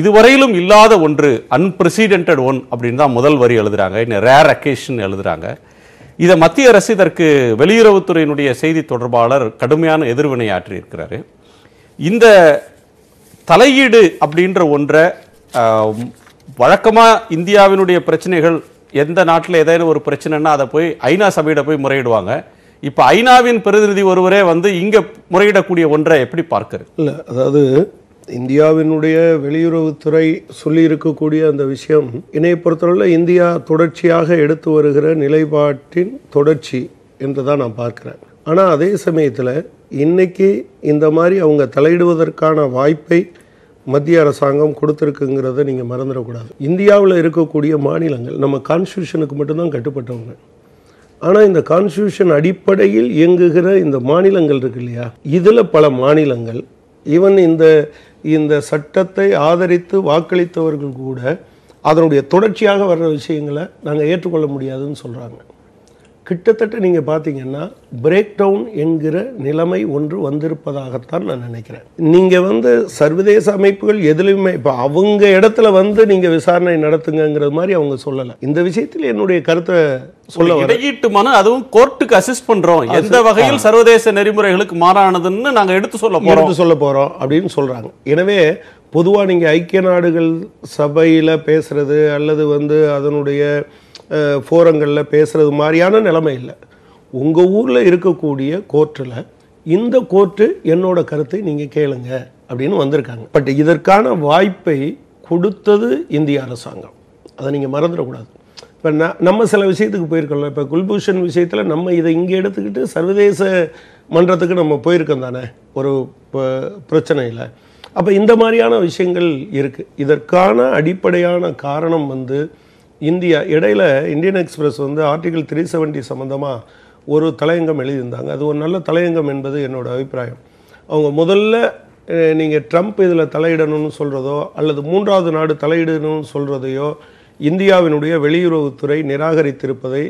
இதுவரையிலும் இல்லாத ஒன்று அன்பிரசிடென்டட் ஒன் அப்படின்னு தான் முதல் வரி எழுதுகிறாங்க இன்னும் ரேர் அக்கேஷன் எழுதுகிறாங்க இதை மத்திய அரசு இதற்கு வெளியுறவுத்துறையினுடைய செய்தி தொடர்பாளர் கடுமையான எதிர்வினையாற்றி இருக்கிறாரு இந்த தலையீடு அப்படின்ற ஒன்றை வழக்கமாக இந்தியாவினுடைய பிரச்சனைகள் எந்த நாட்டில் ஏதேனும் ஒரு பிரச்சனைன்னா அதை போய் ஐநா சபையிட போய் முறையிடுவாங்க இப்போ ஐநாவின் பிரதிநிதி ஒருவரே வந்து இங்கே முறையிடக்கூடிய ஒன்றை எப்படி பார்க்குறது இல்லை அதாவது இந்தியாவினுடைய வெளியுறவுத்துறை சொல்லியிருக்கக்கூடிய அந்த விஷயம் என்னை பொறுத்தளவில் இந்தியா தொடர்ச்சியாக எடுத்து வருகிற நிலைப்பாட்டின் தொடர்ச்சி என்று தான் நான் பார்க்குறேன் ஆனால் அதே சமயத்தில் இன்றைக்கி இந்த மாதிரி அவங்க தலையிடுவதற்கான வாய்ப்பை மத்திய அரசாங்கம் கொடுத்துருக்குங்கிறத நீங்கள் மறந்துடக்கூடாது இந்தியாவில் இருக்கக்கூடிய மாநிலங்கள் நம்ம கான்ஸ்டியூஷனுக்கு மட்டும்தான் கட்டுப்பட்டவங்க ஆனால் இந்த கான்ஸ்டியூஷன் அடிப்படையில் இயங்குகிற இந்த மாநிலங்கள் இருக்கு இல்லையா இதில் பல மாநிலங்கள் ஈவன் இந்த இந்த சட்டத்தை ஆதரித்து வாக்களித்தவர்கள் கூட அதனுடைய தொடர்ச்சியாக வர்ற விஷயங்களை நாங்கள் ஏற்றுக்கொள்ள முடியாதுன்னு சொல்கிறாங்க கிட்டத்தட்ட நீங்கள் பார்த்தீங்கன்னா பிரேக் டவுன் என்கிற நிலைமை ஒன்று வந்திருப்பதாகத்தான் நான் நினைக்கிறேன் நீங்கள் வந்து சர்வதேச அமைப்புகள் எதுலையுமே இப்போ அவங்க இடத்துல வந்து நீங்கள் விசாரணை நடத்துங்கிறது மாதிரி அவங்க சொல்லலை இந்த விஷயத்தில் என்னுடைய கருத்தை சொல்ல இடையீட்டு மனு அதுவும் கோர்ட்டுக்கு அசிஸ்ட் பண்ணுறோம் எந்த வகையில் சர்வதேச நெறிமுறைகளுக்கு மாறானதுன்னு நாங்கள் எடுத்து சொல்ல போகிறோம் எடுத்து சொல்ல போகிறோம் அப்படின்னு சொல்கிறாங்க எனவே பொதுவாக நீங்கள் ஐக்கிய நாடுகள் சபையில் பேசுறது அல்லது வந்து அதனுடைய ஃபோரங்களில் பேசுகிறது மாதிரியான நிலைமை இல்லை உங்கள் ஊரில் இருக்கக்கூடிய கோர்ட்டில் இந்த கோர்ட்டு என்னோட கருத்தை நீங்கள் கேளுங்க அப்படின்னு வந்திருக்காங்க பட் இதற்கான வாய்ப்பை கொடுத்தது இந்திய அரசாங்கம் அதை நீங்கள் மறந்துடக்கூடாது இப்போ நான் நம்ம சில விஷயத்துக்கு போயிருக்கோம்ல இப்போ குல்பூஷன் விஷயத்தில் நம்ம இதை இங்கே எடுத்துக்கிட்டு சர்வதேச மன்றத்துக்கு நம்ம போயிருக்கோம் தானே ஒரு பிரச்சனை இல்லை அப்போ இந்த மாதிரியான விஷயங்கள் இருக்குது இதற்கான அடிப்படையான காரணம் வந்து இந்தியா இடையில் இந்தியன் எக்ஸ்பிரஸ் வந்து ஆர்டிகல் த்ரீ செவன்ட்டி சம்மந்தமாக ஒரு தலையங்கம் எழுதியிருந்தாங்க அது ஒரு நல்ல தலையங்கம் என்பது என்னோடய அபிப்பிராயம் அவங்க முதல்ல நீங்கள் ட்ரம்ப் இதில் தலையிடணும்னு சொல்கிறதோ அல்லது மூன்றாவது நாடு தலையிடணும்னு சொல்கிறதையோ இந்தியாவினுடைய வெளியுறவுத்துறை நிராகரித்திருப்பதை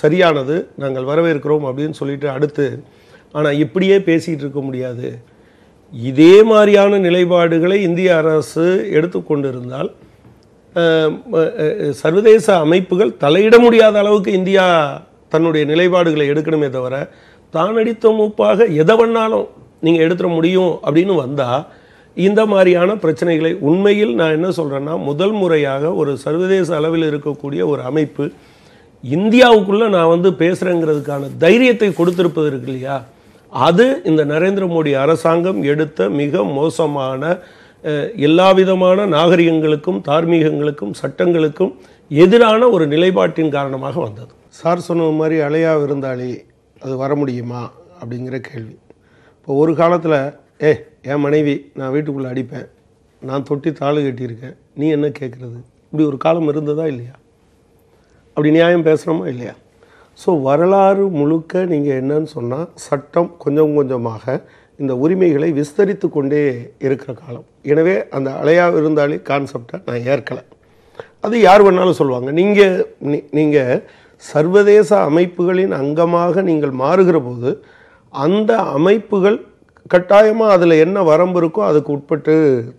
சரியானது நாங்கள் வரவேற்கிறோம் அப்படின்னு சொல்லிட்டு அடுத்து ஆனால் இப்படியே பேசிகிட்டு இருக்க முடியாது இதே மாதிரியான நிலைப்பாடுகளை இந்திய அரசு எடுத்துக்கொண்டிருந்தால் சர்வதேச அமைப்புகள் தலையிட முடியாத அளவுக்கு இந்தியா தன்னுடைய நிலைப்பாடுகளை எடுக்கணுமே தவிர தான் அடித்த மூப்பாக எதை பண்ணாலும் நீங்கள் எடுத்துட முடியும் அப்படின்னு வந்தால் இந்த மாதிரியான பிரச்சனைகளை உண்மையில் நான் என்ன சொல்கிறேன்னா முதல் முறையாக ஒரு சர்வதேச அளவில் இருக்கக்கூடிய ஒரு அமைப்பு இந்தியாவுக்குள்ளே நான் வந்து பேசுகிறேங்கிறதுக்கான தைரியத்தை கொடுத்துருப்பது இருக்கு இல்லையா அது இந்த நரேந்திர மோடி அரசாங்கம் எடுத்த மிக மோசமான எல்லா விதமான நாகரிகங்களுக்கும் தார்மீகங்களுக்கும் சட்டங்களுக்கும் எதிரான ஒரு நிலைப்பாட்டின் காரணமாக வந்தது சார் சொன்ன மாதிரி அலையா விருந்தாளி அது வர முடியுமா அப்படிங்கிற கேள்வி இப்போ ஒரு காலத்தில் ஏ என் மனைவி நான் வீட்டுக்குள்ளே அடிப்பேன் நான் தொட்டி தாள் கட்டியிருக்கேன் நீ என்ன கேட்குறது இப்படி ஒரு காலம் இருந்ததா இல்லையா அப்படி நியாயம் பேசுகிறோமா இல்லையா ஸோ வரலாறு முழுக்க நீங்கள் என்னன்னு சொன்னால் சட்டம் கொஞ்சம் கொஞ்சமாக இந்த உரிமைகளை விஸ்தரித்து கொண்டே இருக்கிற காலம் எனவே அந்த அலையா விருந்தாளி கான்செப்டை நான் ஏற்கலை அது யார் வேணாலும் சொல்லுவாங்க நீங்கள் நீங்கள் சர்வதேச அமைப்புகளின் அங்கமாக நீங்கள் மாறுகிற போது அந்த அமைப்புகள் கட்டாயமாக அதில் என்ன வரம்பு இருக்கோ அதுக்கு உட்பட்டு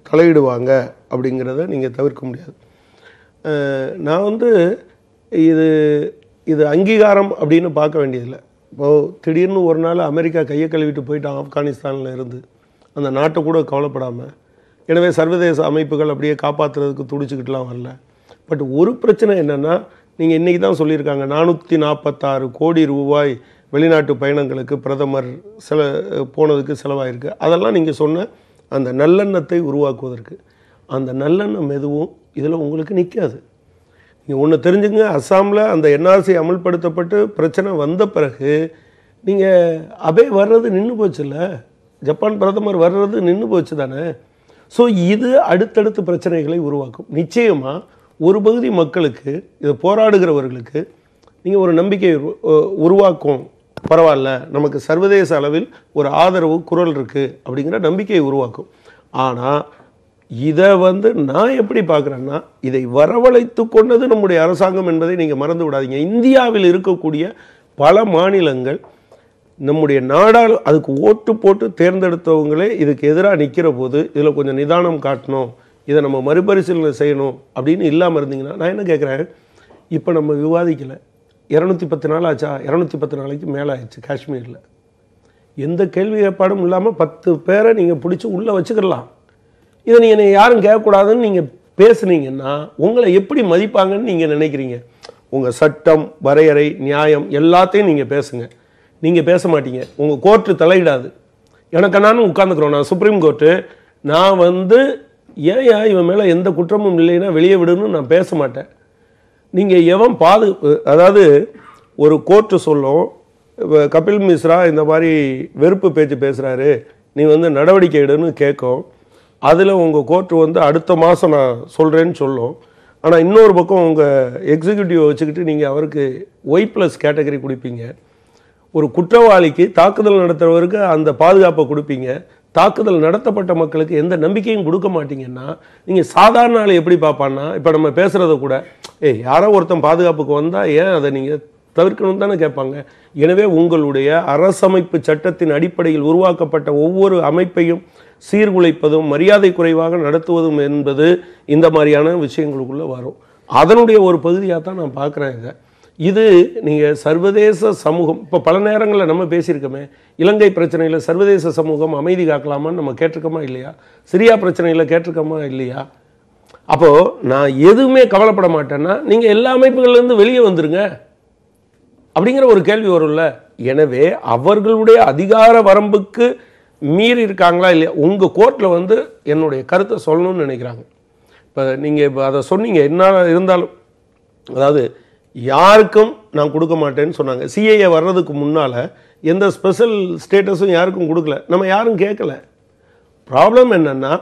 தலையிடுவாங்க அப்படிங்கிறத நீங்கள் தவிர்க்க முடியாது நான் வந்து இது இது அங்கீகாரம் அப்படின்னு பார்க்க வேண்டியதில்லை இப்போது திடீர்னு ஒரு நாள் அமெரிக்கா கையை கழுவிட்டு போயிட்டு ஆப்கானிஸ்தானில் இருந்து அந்த நாட்டை கூட கவலைப்படாமல் எனவே சர்வதேச அமைப்புகள் அப்படியே காப்பாற்றுறதுக்கு துடிச்சிக்கிட்டுலாம் வரல பட் ஒரு பிரச்சனை என்னென்னா நீங்கள் இன்றைக்கி தான் சொல்லியிருக்காங்க நானூற்றி நாற்பத்தாறு கோடி ரூபாய் வெளிநாட்டு பயணங்களுக்கு பிரதமர் செல போனதுக்கு செலவாயிருக்கு அதெல்லாம் நீங்கள் சொன்ன அந்த நல்லெண்ணத்தை உருவாக்குவதற்கு அந்த நல்லெண்ணம் எதுவும் இதில் உங்களுக்கு நிற்காது நீங்கள் ஒன்று தெரிஞ்சுங்க அஸ்ஸாமில் அந்த என்ஆர்சி அமல்படுத்தப்பட்டு பிரச்சனை வந்த பிறகு நீங்கள் அபே வர்றது நின்று போச்சுல்ல ஜப்பான் பிரதமர் வர்றது நின்று போச்சு தானே ஸோ இது அடுத்தடுத்து பிரச்சனைகளை உருவாக்கும் நிச்சயமாக ஒரு பகுதி மக்களுக்கு இதை போராடுகிறவர்களுக்கு நீங்கள் ஒரு நம்பிக்கை உருவாக்கும் பரவாயில்ல நமக்கு சர்வதேச அளவில் ஒரு ஆதரவு குரல் இருக்குது அப்படிங்கிற நம்பிக்கையை உருவாக்கும் ஆனால் இதை வந்து நான் எப்படி பார்க்குறேன்னா இதை வரவழைத்து கொண்டது நம்முடைய அரசாங்கம் என்பதை நீங்கள் மறந்து விடாதீங்க இந்தியாவில் இருக்கக்கூடிய பல மாநிலங்கள் நம்முடைய நாடால் அதுக்கு ஓட்டு போட்டு தேர்ந்தெடுத்தவங்களே இதுக்கு எதிராக நிற்கிற போது இதில் கொஞ்சம் நிதானம் காட்டணும் இதை நம்ம மறுபரிசீலனை செய்யணும் அப்படின்னு இல்லாமல் இருந்தீங்கன்னா நான் என்ன கேட்குறேன் இப்போ நம்ம விவாதிக்கலை இரநூத்தி பத்து நாள் ஆச்சா இரநூத்தி பத்து நாளைக்கு மேலே ஆயிடுச்சு காஷ்மீரில் எந்த கேள்வி ஏற்பாடும் இல்லாமல் பத்து பேரை நீங்கள் பிடிச்சி உள்ளே வச்சுக்கிடலாம் இதை நீங்கள் நீங்கள் யாரும் கேட்கக்கூடாதுன்னு நீங்கள் பேசுனீங்கன்னா உங்களை எப்படி மதிப்பாங்கன்னு நீங்கள் நினைக்கிறீங்க உங்கள் சட்டம் வரையறை நியாயம் எல்லாத்தையும் நீங்கள் பேசுங்க நீங்கள் பேச மாட்டீங்க உங்கள் கோர்ட்டு தலையிடாது எனக்கு நானும் உட்காந்துக்கிறோம் நான் சுப்ரீம் கோர்ட்டு நான் வந்து ஏன் இவன் மேலே எந்த குற்றமும் இல்லைன்னா வெளியே விடுன்னு நான் பேச மாட்டேன் நீங்கள் எவன் பாது அதாவது ஒரு கோர்ட்டு சொல்லும் இப்போ கபில் மிஸ்ரா இந்த மாதிரி வெறுப்பு பேச்சு பேசுகிறாரு நீ வந்து நடவடிக்கை எடுன்னு கேட்கும் அதில் உங்கள் கோர்ட்டு வந்து அடுத்த மாதம் நான் சொல்கிறேன்னு சொல்லும் ஆனால் இன்னொரு பக்கம் உங்கள் எக்ஸிக்யூட்டிவ் வச்சுக்கிட்டு நீங்கள் அவருக்கு ஒய் ப்ளஸ் கேட்டகரி கொடுப்பீங்க ஒரு குற்றவாளிக்கு தாக்குதல் நடத்துகிறவருக்கு அந்த பாதுகாப்பை கொடுப்பீங்க தாக்குதல் நடத்தப்பட்ட மக்களுக்கு எந்த நம்பிக்கையும் கொடுக்க மாட்டீங்கன்னா நீங்கள் சாதாரண ஆள் எப்படி பார்ப்பான்னா இப்போ நம்ம பேசுகிறத கூட ஏய் யாரோ ஒருத்தன் பாதுகாப்புக்கு வந்தால் ஏன் அதை நீங்கள் தவிர்க்கணும் தானே கேட்பாங்க எனவே உங்களுடைய அரசமைப்பு சட்டத்தின் அடிப்படையில் உருவாக்கப்பட்ட ஒவ்வொரு அமைப்பையும் சீர்குலைப்பதும் மரியாதை குறைவாக நடத்துவதும் என்பது இந்த மாதிரியான விஷயங்களுக்குள்ளே வரும் அதனுடைய ஒரு பகுதியாக தான் நான் பார்க்குறேன் இது நீங்கள் சர்வதேச சமூகம் இப்போ பல நேரங்களில் நம்ம பேசியிருக்கோமே இலங்கை பிரச்சனையில் சர்வதேச சமூகம் அமைதி காக்கலாமான்னு நம்ம கேட்டிருக்கோமா இல்லையா சிரியா பிரச்சனையில் கேட்டிருக்கோமா இல்லையா அப்போது நான் எதுவுமே கவலைப்பட மாட்டேன்னா நீங்கள் எல்லா அமைப்புகள்லேருந்து வெளியே வந்துருங்க அப்படிங்கிற ஒரு கேள்வி வரும்ல எனவே அவர்களுடைய அதிகார வரம்புக்கு மீறி இருக்காங்களா இல்லையா உங்கள் கோர்ட்டில் வந்து என்னுடைய கருத்தை சொல்லணும்னு நினைக்கிறாங்க இப்போ நீங்கள் இப்போ அதை சொன்னீங்க என்ன இருந்தாலும் அதாவது யாருக்கும் நான் கொடுக்க மாட்டேன்னு சொன்னாங்க சிஏஏ வர்றதுக்கு முன்னால் எந்த ஸ்பெஷல் ஸ்டேட்டஸும் யாருக்கும் கொடுக்கல நம்ம யாரும் கேட்கல ப்ராப்ளம் என்னென்னா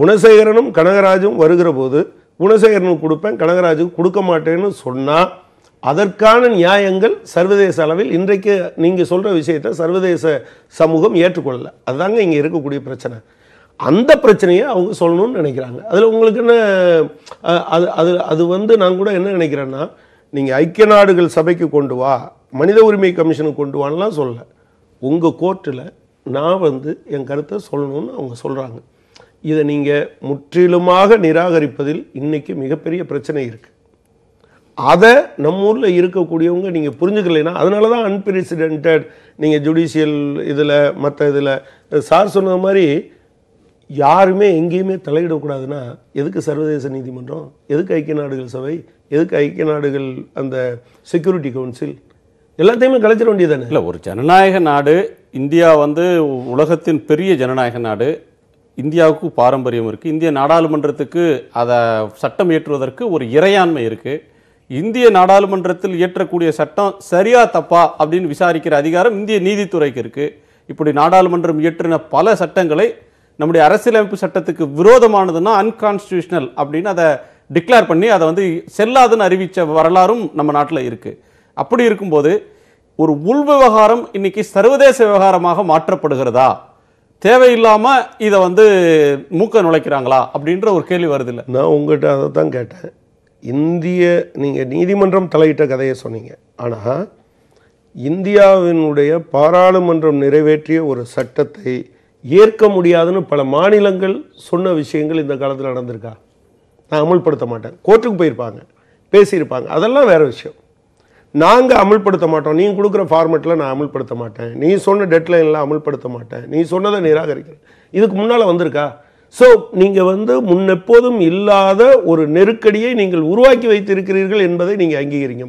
குணசேகரனும் கனகராஜும் வருகிற போது குணசேகரனுக்கு கொடுப்பேன் கனகராஜுக்கு கொடுக்க மாட்டேன்னு சொன்னால் அதற்கான நியாயங்கள் சர்வதேச அளவில் இன்றைக்கு நீங்கள் சொல்கிற விஷயத்தை சர்வதேச சமூகம் ஏற்றுக்கொள்ளலை அதுதாங்க இங்கே இருக்கக்கூடிய பிரச்சனை அந்த பிரச்சனையை அவங்க சொல்லணும்னு நினைக்கிறாங்க அதில் உங்களுக்கு என்ன அது அது அது வந்து நான் கூட என்ன நினைக்கிறேன்னா நீங்கள் ஐக்கிய நாடுகள் சபைக்கு கொண்டு வா மனித உரிமை கமிஷனுக்கு கொண்டு வான்லாம் சொல்லலை உங்கள் கோர்ட்டில் நான் வந்து என் கருத்தை சொல்லணும்னு அவங்க சொல்கிறாங்க இதை நீங்கள் முற்றிலுமாக நிராகரிப்பதில் இன்றைக்கி மிகப்பெரிய பிரச்சனை இருக்குது அதை நம்ம ஊரில் இருக்கக்கூடியவங்க நீங்கள் புரிஞ்சுக்கலைன்னா அதனால தான் அன்பிரசிடென்டட் நீங்கள் ஜுடிஷியல் இதில் மற்ற இதில் சார் சொன்ன மாதிரி யாருமே எங்கேயுமே தலையிடக்கூடாதுன்னா எதுக்கு சர்வதேச நீதிமன்றம் எதுக்கு ஐக்கிய நாடுகள் சபை எதுக்கு ஐக்கிய நாடுகள் அந்த செக்யூரிட்டி கவுன்சில் எல்லாத்தையுமே கலைச்சிட வேண்டியதானே இல்லை ஒரு ஜனநாயக நாடு இந்தியா வந்து உலகத்தின் பெரிய ஜனநாயக நாடு இந்தியாவுக்கு பாரம்பரியம் இருக்குது இந்திய நாடாளுமன்றத்துக்கு அதை சட்டம் இயற்றுவதற்கு ஒரு இறையாண்மை இருக்குது இந்திய நாடாளுமன்றத்தில் இயற்றக்கூடிய சட்டம் சரியா தப்பா அப்படின்னு விசாரிக்கிற அதிகாரம் இந்திய நீதித்துறைக்கு இருக்குது இப்படி நாடாளுமன்றம் இயற்றின பல சட்டங்களை நம்முடைய அரசியலமைப்பு சட்டத்துக்கு விரோதமானதுன்னா அன்கான்ஸ்டியூஷனல் அப்படின்னு அதை டிக்ளேர் பண்ணி அதை வந்து செல்லாதுன்னு அறிவித்த வரலாறும் நம்ம நாட்டில் இருக்குது அப்படி இருக்கும்போது ஒரு உள் விவகாரம் இன்னைக்கு சர்வதேச விவகாரமாக மாற்றப்படுகிறதா தேவையில்லாமல் இதை வந்து மூக்க நுழைக்கிறாங்களா அப்படின்ற ஒரு கேள்வி இல்லை நான் உங்கள்கிட்ட அதை தான் கேட்டேன் இந்திய நீங்கள் நீதிமன்றம் தலையிட்ட கதையை சொன்னீங்க ஆனால் இந்தியாவினுடைய பாராளுமன்றம் நிறைவேற்றிய ஒரு சட்டத்தை ஏற்க முடியாதுன்னு பல மாநிலங்கள் சொன்ன விஷயங்கள் இந்த காலத்தில் நடந்திருக்கா நான் அமல்படுத்த மாட்டேன் கோர்ட்டுக்கு போயிருப்பாங்க பேசியிருப்பாங்க அதெல்லாம் வேறு விஷயம் நாங்கள் அமல்படுத்த மாட்டோம் நீ கொடுக்குற ஃபார்மெட்டில் நான் அமல்படுத்த மாட்டேன் நீ சொன்ன டெட்லைனில் அமல்படுத்த மாட்டேன் நீ சொன்னதை நிராகரிக்கிறேன் இதுக்கு முன்னால் வந்திருக்கா ஸோ நீங்கள் வந்து முன்னெப்போதும் இல்லாத ஒரு நெருக்கடியை நீங்கள் உருவாக்கி வைத்திருக்கிறீர்கள் என்பதை நீங்கள் அங்கீகரிங்க